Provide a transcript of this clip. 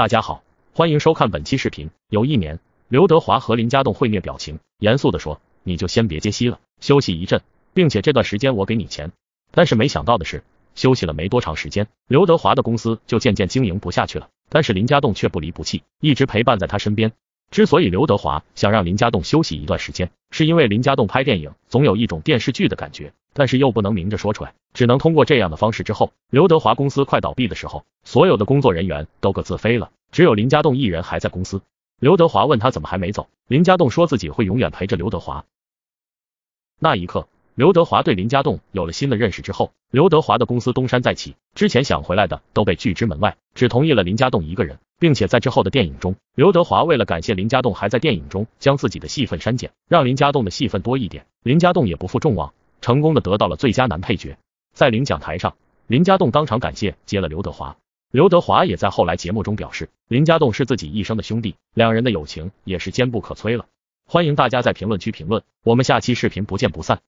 大家好，欢迎收看本期视频。有一年，刘德华和林家栋会面，表情严肃的说：“你就先别接戏了，休息一阵，并且这段时间我给你钱。”但是没想到的是，休息了没多长时间，刘德华的公司就渐渐经营不下去了。但是林家栋却不离不弃，一直陪伴在他身边。之所以刘德华想让林家栋休息一段时间，是因为林家栋拍电影总有一种电视剧的感觉。但是又不能明着说出来，只能通过这样的方式。之后，刘德华公司快倒闭的时候，所有的工作人员都各自飞了，只有林家栋一人还在公司。刘德华问他怎么还没走，林家栋说自己会永远陪着刘德华。那一刻，刘德华对林家栋有了新的认识。之后，刘德华的公司东山再起，之前想回来的都被拒之门外，只同意了林家栋一个人，并且在之后的电影中，刘德华为了感谢林家栋，还在电影中将自己的戏份删减，让林家栋的戏份多一点。林家栋也不负众望。成功的得到了最佳男配角，在领奖台上，林家栋当场感谢接了刘德华，刘德华也在后来节目中表示，林家栋是自己一生的兄弟，两人的友情也是坚不可摧了。欢迎大家在评论区评论，我们下期视频不见不散。